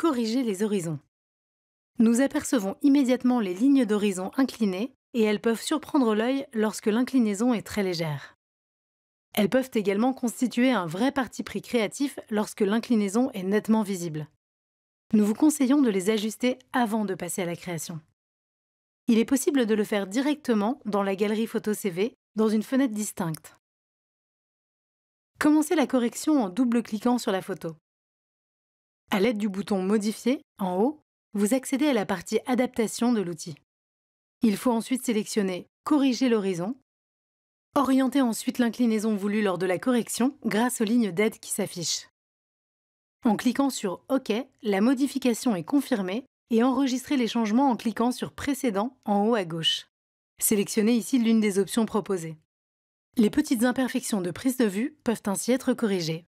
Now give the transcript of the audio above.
corriger les horizons. Nous apercevons immédiatement les lignes d'horizon inclinées et elles peuvent surprendre l'œil lorsque l'inclinaison est très légère. Elles peuvent également constituer un vrai parti pris créatif lorsque l'inclinaison est nettement visible. Nous vous conseillons de les ajuster avant de passer à la création. Il est possible de le faire directement dans la galerie Photo CV, dans une fenêtre distincte. Commencez la correction en double-cliquant sur la photo. À l'aide du bouton Modifier en haut, vous accédez à la partie Adaptation de l'outil. Il faut ensuite sélectionner Corriger l'horizon, orienter ensuite l'inclinaison voulue lors de la correction grâce aux lignes d'aide qui s'affichent. En cliquant sur OK, la modification est confirmée et enregistrez les changements en cliquant sur Précédent en haut à gauche. Sélectionnez ici l'une des options proposées. Les petites imperfections de prise de vue peuvent ainsi être corrigées.